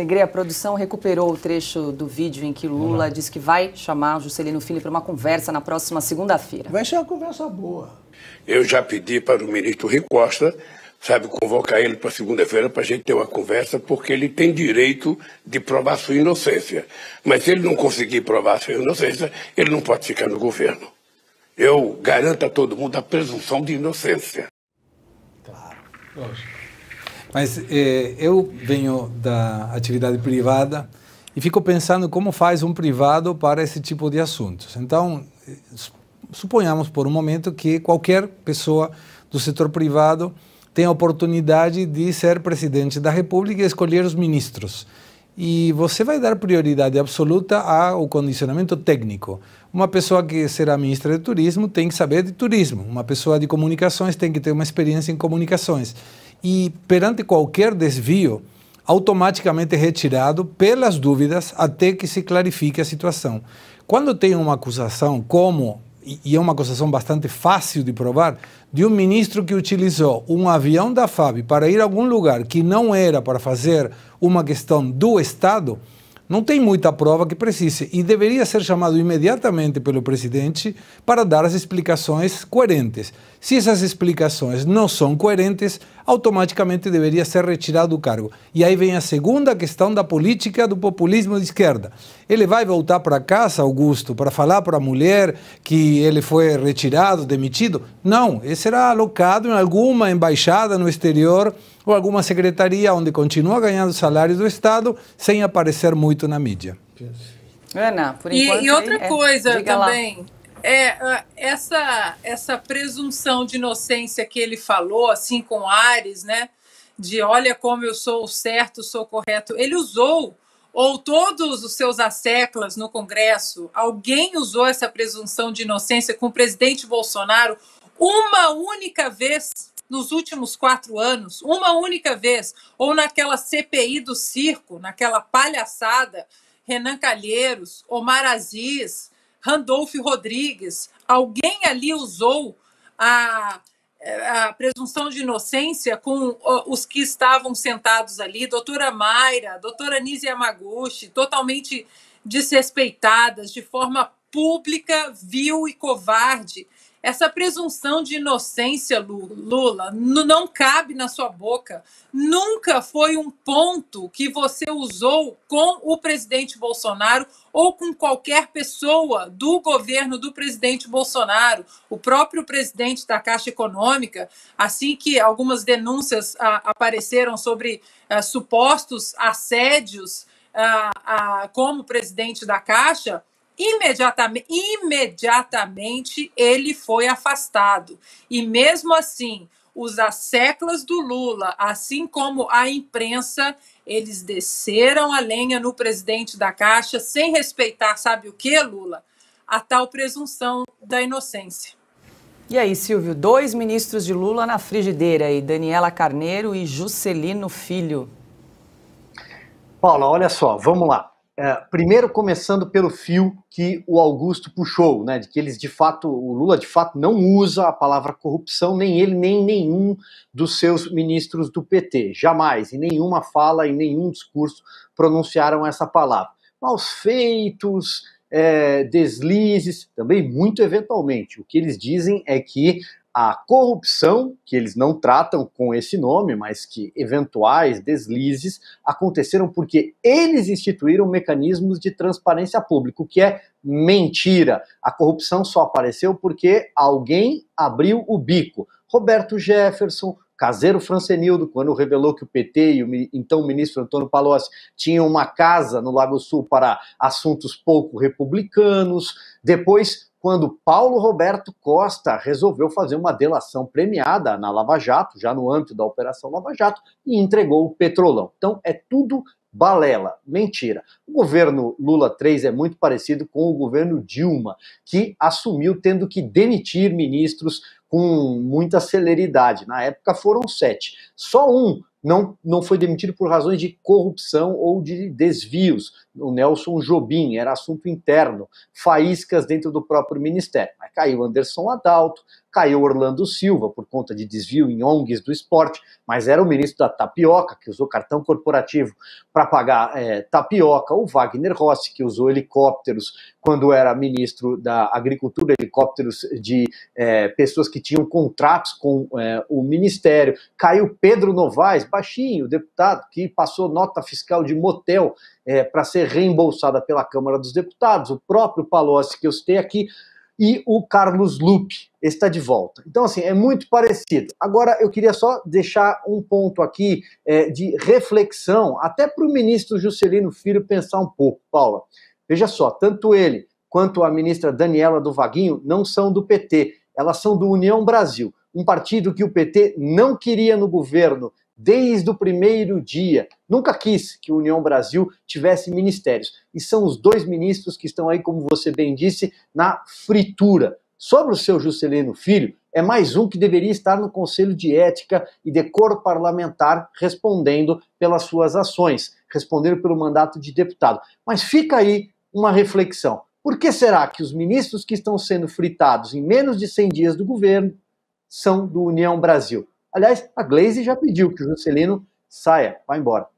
Segre, a produção recuperou o trecho do vídeo em que Lula uhum. disse que vai chamar o Juscelino Filho para uma conversa na próxima segunda-feira. Vai ser uma conversa boa. Eu já pedi para o ministro Ricosta sabe, convocar ele para segunda-feira para a gente ter uma conversa, porque ele tem direito de provar sua inocência. Mas se ele não conseguir provar sua inocência, ele não pode ficar no governo. Eu garanto a todo mundo a presunção de inocência. Claro. Lógico. Mas eh, eu venho da atividade privada e fico pensando como faz um privado para esse tipo de assuntos. Então, eh, suponhamos por um momento que qualquer pessoa do setor privado tem a oportunidade de ser presidente da República e escolher os ministros. E você vai dar prioridade absoluta ao condicionamento técnico. Uma pessoa que será ministra de turismo tem que saber de turismo. Uma pessoa de comunicações tem que ter uma experiência em comunicações e, perante qualquer desvio, automaticamente retirado pelas dúvidas até que se clarifique a situação. Quando tem uma acusação como, e é uma acusação bastante fácil de provar, de um ministro que utilizou um avião da FAB para ir a algum lugar que não era para fazer uma questão do Estado, não tem muita prova que precise e deveria ser chamado imediatamente pelo presidente para dar as explicações coerentes. Se essas explicações não são coerentes, automaticamente deveria ser retirado do cargo. E aí vem a segunda questão da política do populismo de esquerda. Ele vai voltar para casa, Augusto, para falar para a mulher que ele foi retirado, demitido? Não, ele será alocado em alguma embaixada no exterior ou alguma secretaria onde continua ganhando salário do Estado sem aparecer muito na mídia. Ana, por enquanto. E, e outra é, é coisa também. Lá. É, ah, essa, essa presunção de inocência que ele falou, assim, com Ares, né? De olha como eu sou certo, sou correto. Ele usou, ou todos os seus asseclas no Congresso, alguém usou essa presunção de inocência com o presidente Bolsonaro uma única vez nos últimos quatro anos, uma única vez, ou naquela CPI do circo, naquela palhaçada, Renan Calheiros, Omar Aziz, Randolfo Rodrigues, alguém ali usou a, a presunção de inocência com os que estavam sentados ali, doutora Mayra, doutora Nise Yamaguchi, totalmente desrespeitadas de forma pública, vil e covarde, essa presunção de inocência, Lula, não cabe na sua boca. Nunca foi um ponto que você usou com o presidente Bolsonaro ou com qualquer pessoa do governo do presidente Bolsonaro. O próprio presidente da Caixa Econômica, assim que algumas denúncias ah, apareceram sobre ah, supostos assédios ah, como presidente da Caixa, imediatamente, imediatamente ele foi afastado. E mesmo assim, os asseclas do Lula, assim como a imprensa, eles desceram a lenha no presidente da Caixa sem respeitar, sabe o que, Lula? A tal presunção da inocência. E aí, Silvio, dois ministros de Lula na frigideira aí, Daniela Carneiro e Juscelino Filho. Paula, olha só, vamos lá. É, primeiro, começando pelo fio que o Augusto puxou, né, de que eles de fato, o Lula de fato não usa a palavra corrupção, nem ele, nem nenhum dos seus ministros do PT. Jamais, em nenhuma fala, em nenhum discurso pronunciaram essa palavra. Maus feitos, é, deslizes, também muito eventualmente. O que eles dizem é que a corrupção, que eles não tratam com esse nome, mas que eventuais deslizes aconteceram porque eles instituíram mecanismos de transparência pública, o que é mentira. A corrupção só apareceu porque alguém abriu o bico. Roberto Jefferson, Caseiro Francenildo, quando revelou que o PT e o então ministro Antônio Palocci tinham uma casa no Lago Sul para assuntos pouco republicanos. Depois, quando Paulo Roberto Costa resolveu fazer uma delação premiada na Lava Jato, já no âmbito da Operação Lava Jato, e entregou o petrolão. Então é tudo balela, mentira. O governo Lula 3 é muito parecido com o governo Dilma, que assumiu tendo que demitir ministros com muita celeridade. Na época foram sete. Só um não, não foi demitido por razões de corrupção ou de desvios. O Nelson Jobim era assunto interno, faíscas dentro do próprio ministério. Mas caiu Anderson Adalto, caiu Orlando Silva por conta de desvio em ONGs do esporte, mas era o ministro da Tapioca, que usou cartão corporativo para pagar é, tapioca, o Wagner Rossi, que usou helicópteros quando era ministro da Agricultura, helicópteros de é, pessoas que tinham contratos com é, o ministério, caiu Pedro Novaes, baixinho, deputado que passou nota fiscal de motel é, para ser reembolsada pela Câmara dos Deputados, o próprio Palocci que eu citei aqui, e o Carlos Lupe está de volta. Então, assim, é muito parecido. Agora, eu queria só deixar um ponto aqui é, de reflexão, até para o ministro Juscelino Filho pensar um pouco, Paula. Veja só, tanto ele quanto a ministra Daniela do Vaguinho não são do PT, elas são do União Brasil, um partido que o PT não queria no governo desde o primeiro dia. Nunca quis que o União Brasil tivesse ministérios. E são os dois ministros que estão aí, como você bem disse, na fritura. Sobre o seu Juscelino Filho, é mais um que deveria estar no Conselho de Ética e Decoro Parlamentar respondendo pelas suas ações, respondendo pelo mandato de deputado. Mas fica aí uma reflexão. Por que será que os ministros que estão sendo fritados em menos de 100 dias do governo são do União Brasil? Aliás, a Glaze já pediu que o Juscelino saia, vá embora.